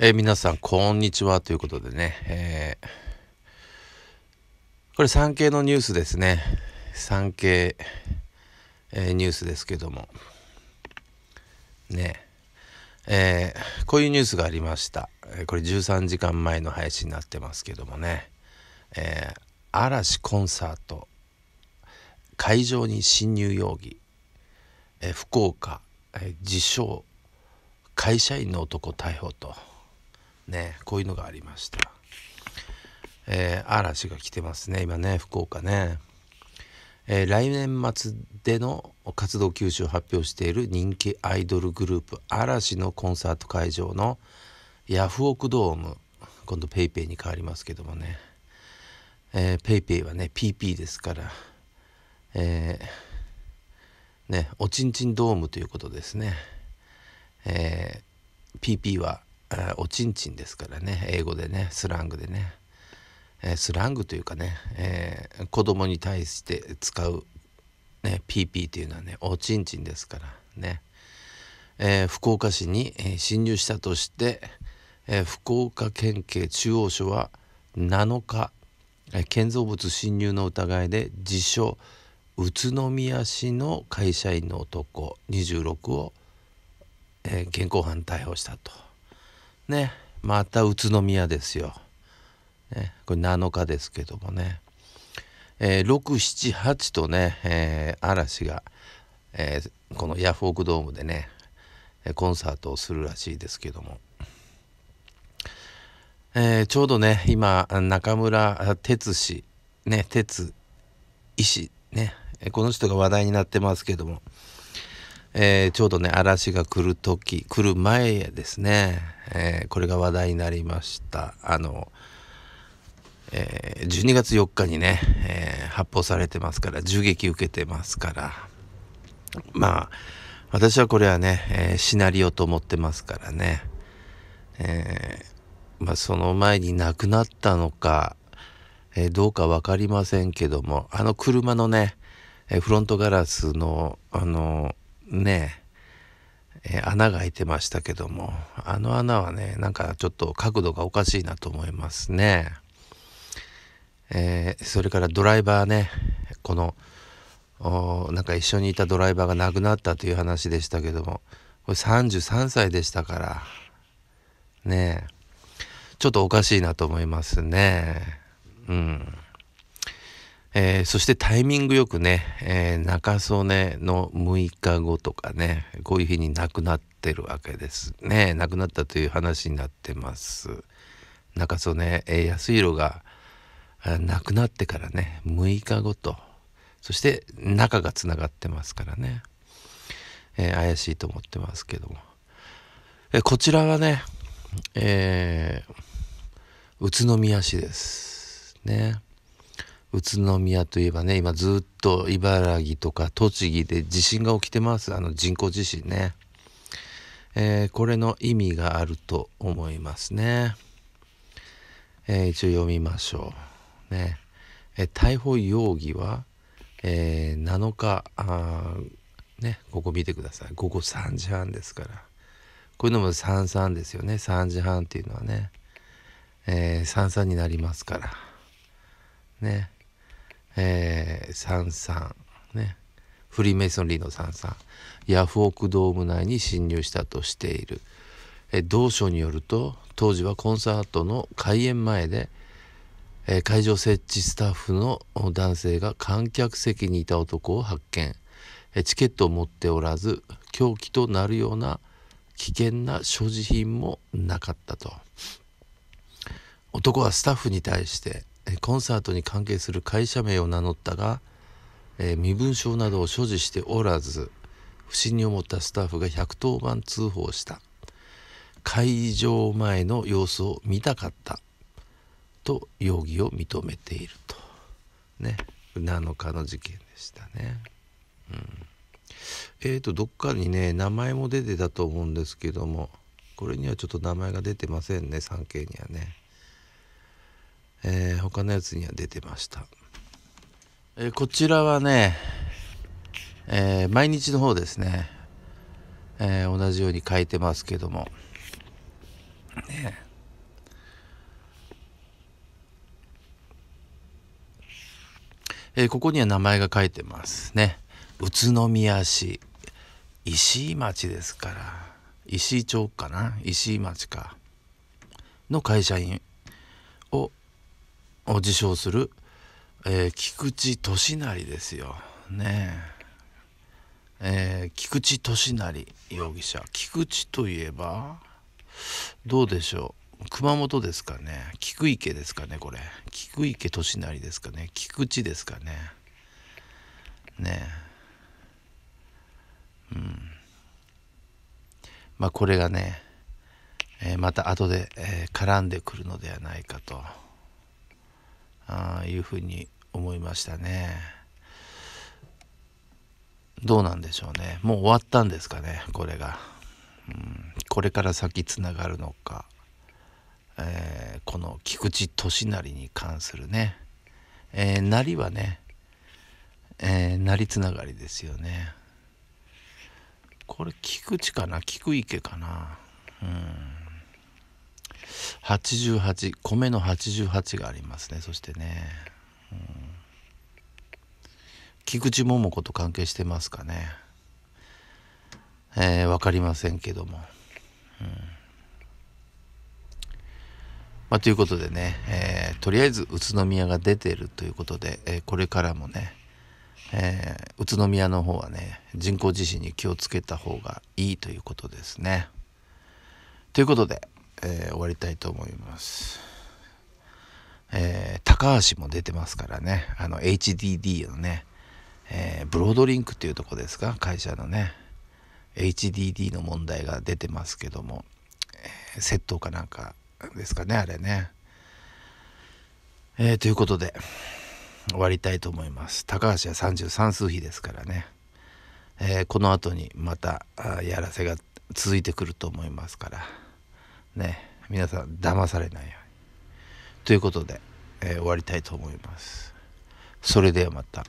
えー、皆さん、こんにちはということでね、えー、これ産経のニュースですね。産経、えー、ニュースですけども。ねえー、こういうニュースがありました。これ13時間前の配信になってますけどもね、えー、嵐コンサート、会場に侵入容疑、えー、福岡、えー、自称、会社員の男逮捕と。ねこういうのがありました、えー、嵐が来てますね今ね福岡ね、えー、来年末での活動休止を発表している人気アイドルグループ嵐のコンサート会場のヤフオクドーム今度 PayPay に変わりますけどもね PayPay、えー、ペイペイはね PP ですからえー、ねおちんちんドームということですねえー、PP はおちんちんですからね英語でねスラングでね、えスラングというかね、えー、子供に対して使う、ね、PP というのはねおちんちんですからね、えー、福岡市に、え侵入したとして、えー、福岡県警中央署は7日、え建造物侵入の疑いで自称宇都宮市の会社員の男26を、え現行犯逮捕したと。ねまた宇都宮ですよ、ね、これ7日ですけどもね、えー、678とね、えー、嵐が、えー、このヤフオクドームでねコンサートをするらしいですけども、えー、ちょうどね今中村哲司ね哲医師ねこの人が話題になってますけどもえー、ちょうどね嵐が来る時来る前ですね、えー、これが話題になりましたあの、えー、12月4日にね、え発砲されてますから銃撃受けてますからまあ私はこれはね、えシナリオと思ってますからね、えまあ、その前に亡くなったのか、えどうか分かりませんけどもあの車のね、えフロントガラスのあのねえー、穴が開いてましたけどもあの穴はねなんかちょっと角度がおかしいなと思いますね。えー、それからドライバーねこのなんか一緒にいたドライバーが亡くなったという話でしたけどもこれ33歳でしたからねちょっとおかしいなと思いますねうん。えー、そしてタイミングよくね、えー、中曽根の6日後とかねこういう日に亡くなってるわけですね亡くなったという話になってます中曽根、えー、康弘が亡くなってからね6日後とそして中がつながってますからね、えー、怪しいと思ってますけども、えー、こちらはね、えー、宇都宮市ですね。宇都宮といえばね今ずっと茨城とか栃木で地震が起きてますあの人工地震ね、えー、これの意味があると思いますね、えー、一応読みましょうね、えー、逮捕容疑は、え7日ねここ見てください午後3時半ですからこういうのも33ですよね3時半っていうのはね、え33になりますからねえー、サンサン、ね、フリーメイソンリーのサンサンヤフオクドーム内に侵入したとしている、え同書によると当時はコンサートの開演前で、え会場設置スタッフの男性が観客席にいた男を発見、えチケットを持っておらず凶器となるような危険な所持品もなかったと男はスタッフに対してコンサートに関係する会社名を名乗ったが、え身分証などを所持しておらず不審に思ったスタッフが110番通報した会場前の様子を見たかったと容疑を認めているとね7日の事件でしたね。うん、えっ、ー、とどっかにね名前も出てたと思うんですけどもこれにはちょっと名前が出てませんね産経にはね。えー、他のやつには出てました、えー、こちらはね、えー、毎日の方ですね、え同じように書いてますけども、ね、えここには名前が書いてますね宇都宮市石井町ですから石井町かな石井町かの会社員を自称する、えー、菊池俊成ですよ。ねええー、菊池俊成容疑者菊池といえばどうでしょう熊本ですかね菊池ですかねこれ菊池俊成ですかね菊池ですかねねえうんまあこれがね、えー、また後で、えー、絡んでくるのではないかと。あいうふうに思いましたねどうなんでしょうねもう終わったんですかねこれが、うん、これから先つながるのか、えー、この菊池利成に関するね、えー、なりはね、えー、りつながりですよねこれ菊池かな菊池かなうん88米の88がありますねそしてね、うん、菊池桃子と関係してますかねえー、分かりませんけども、うんまあ、ということでね、えー、とりあえず宇都宮が出てるということで、えー、これからもね、えー、宇都宮の方はね人工地震に気をつけた方がいいということですね。ということでえー、終わりたいと思います。えー、高橋も出てますからね、あの HDD のね、えー、ブロードリンクっていうとこですか、会社のね、HDD の問題が出てますけども、え窃盗かなんかですかね、あれね。えということで、終わりたいと思います。高橋は33数比ですからね、えこの後にまたやらせが続いてくると思いますから。ね、皆さん騙されないように。ということで、えー、終わりたいと思います。それではまた。